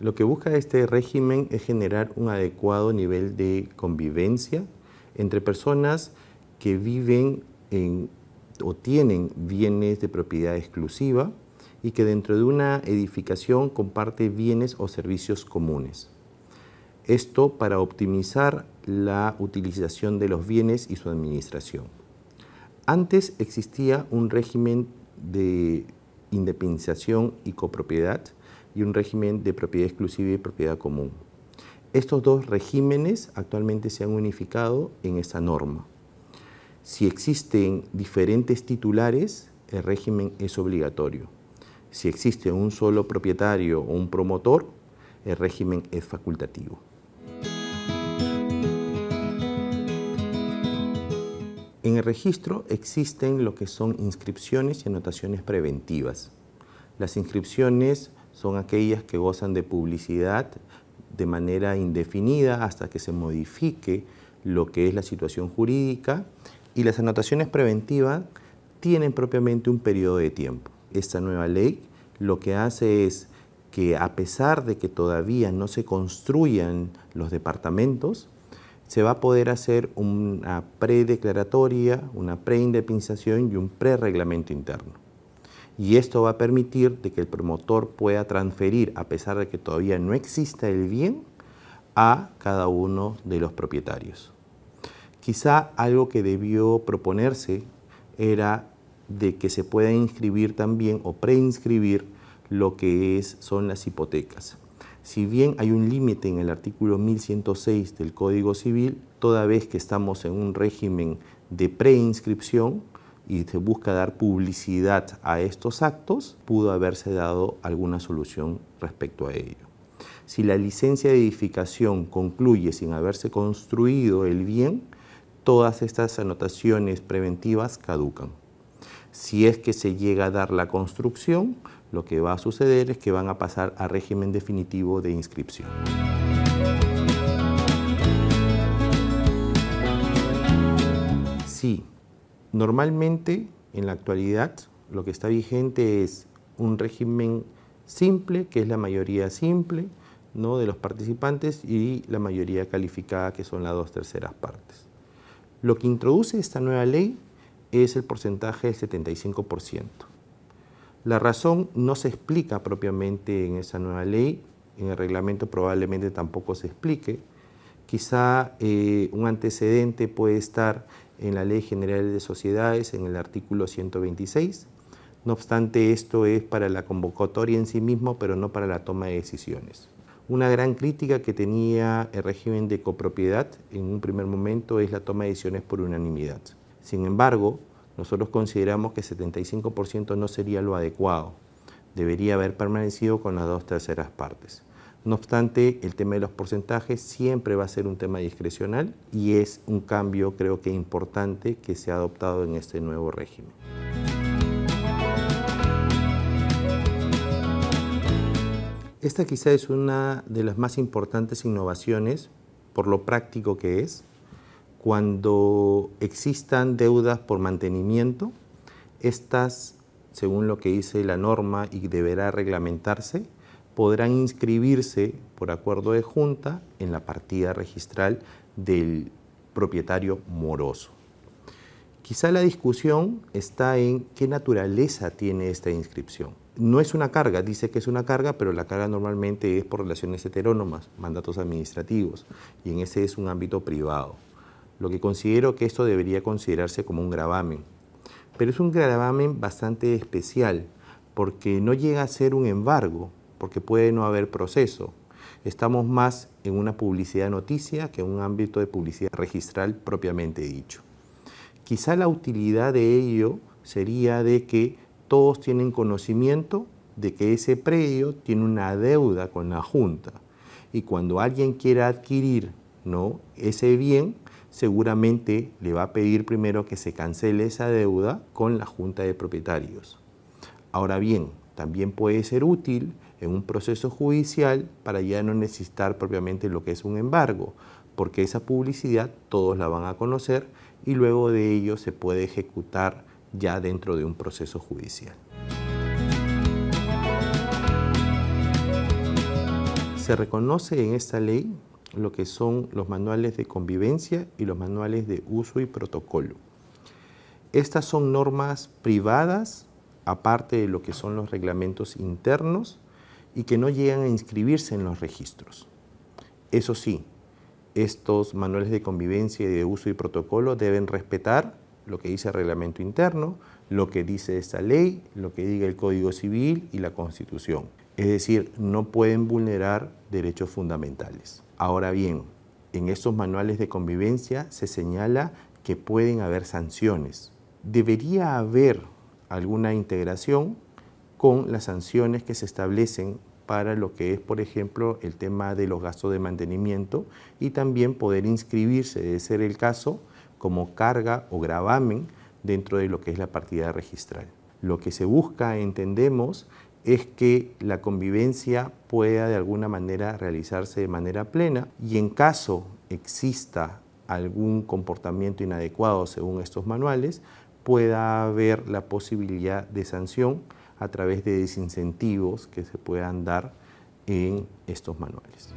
Lo que busca este régimen es generar un adecuado nivel de convivencia entre personas que viven o tienen bienes de propiedad exclusiva, y que dentro de una edificación comparte bienes o servicios comunes. Esto para optimizar la utilización de los bienes y su administración. Antes existía un régimen de independización y copropiedad y un régimen de propiedad exclusiva y propiedad común. Estos dos regímenes actualmente se han unificado en esta norma. Si existen diferentes titulares, el régimen es obligatorio. Si existe un solo propietario o un promotor, el régimen es facultativo. En el registro existen lo que son inscripciones y anotaciones preventivas. Las inscripciones son aquellas que gozan de publicidad de manera indefinida hasta que se modifique lo que es la situación jurídica y las anotaciones preventivas tienen propiamente un periodo de tiempo. Esta nueva ley lo que hace es que a pesar de que todavía no se construyan los departamentos, se va a poder hacer una predeclaratoria, una pre-indepensación y un prereglamento interno. Y esto va a permitir de que el promotor pueda transferir, a pesar de que todavía no exista el bien, a cada uno de los propietarios. Quizá algo que debió proponerse era de que se pueda inscribir también o preinscribir lo que es, son las hipotecas. Si bien hay un límite en el artículo 1106 del Código Civil, toda vez que estamos en un régimen de preinscripción y se busca dar publicidad a estos actos, pudo haberse dado alguna solución respecto a ello. Si la licencia de edificación concluye sin haberse construido el bien, todas estas anotaciones preventivas caducan. Si es que se llega a dar la construcción, lo que va a suceder es que van a pasar a régimen definitivo de inscripción. Sí, normalmente en la actualidad lo que está vigente es un régimen simple, que es la mayoría simple ¿no? de los participantes y la mayoría calificada, que son las dos terceras partes. Lo que introduce esta nueva ley es el porcentaje del 75%. La razón no se explica propiamente en esa nueva ley, en el reglamento probablemente tampoco se explique. Quizá eh, un antecedente puede estar en la Ley General de Sociedades, en el artículo 126. No obstante, esto es para la convocatoria en sí mismo, pero no para la toma de decisiones. Una gran crítica que tenía el régimen de copropiedad en un primer momento es la toma de decisiones por unanimidad. Sin embargo, nosotros consideramos que 75% no sería lo adecuado. Debería haber permanecido con las dos terceras partes. No obstante, el tema de los porcentajes siempre va a ser un tema discrecional y es un cambio creo que importante que se ha adoptado en este nuevo régimen. Esta quizá es una de las más importantes innovaciones por lo práctico que es cuando existan deudas por mantenimiento, estas, según lo que dice la norma y deberá reglamentarse, podrán inscribirse por acuerdo de junta en la partida registral del propietario moroso. Quizá la discusión está en qué naturaleza tiene esta inscripción. No es una carga, dice que es una carga, pero la carga normalmente es por relaciones heterónomas, mandatos administrativos, y en ese es un ámbito privado lo que considero que esto debería considerarse como un gravamen. Pero es un gravamen bastante especial, porque no llega a ser un embargo, porque puede no haber proceso. Estamos más en una publicidad noticia que en un ámbito de publicidad registral propiamente dicho. Quizá la utilidad de ello sería de que todos tienen conocimiento de que ese predio tiene una deuda con la Junta y cuando alguien quiera adquirir ¿no? ese bien, seguramente le va a pedir primero que se cancele esa deuda con la junta de propietarios. Ahora bien, también puede ser útil en un proceso judicial para ya no necesitar propiamente lo que es un embargo, porque esa publicidad todos la van a conocer y luego de ello se puede ejecutar ya dentro de un proceso judicial. Se reconoce en esta ley lo que son los manuales de convivencia y los manuales de uso y protocolo. Estas son normas privadas, aparte de lo que son los reglamentos internos, y que no llegan a inscribirse en los registros. Eso sí, estos manuales de convivencia y de uso y protocolo deben respetar lo que dice el reglamento interno, lo que dice esta ley, lo que diga el Código Civil y la Constitución. Es decir, no pueden vulnerar derechos fundamentales. Ahora bien, en estos manuales de convivencia se señala que pueden haber sanciones. Debería haber alguna integración con las sanciones que se establecen para lo que es, por ejemplo, el tema de los gastos de mantenimiento y también poder inscribirse, de ser el caso, como carga o gravamen dentro de lo que es la partida registral. Lo que se busca, entendemos, es que la convivencia pueda de alguna manera realizarse de manera plena y en caso exista algún comportamiento inadecuado según estos manuales, pueda haber la posibilidad de sanción a través de desincentivos que se puedan dar en estos manuales.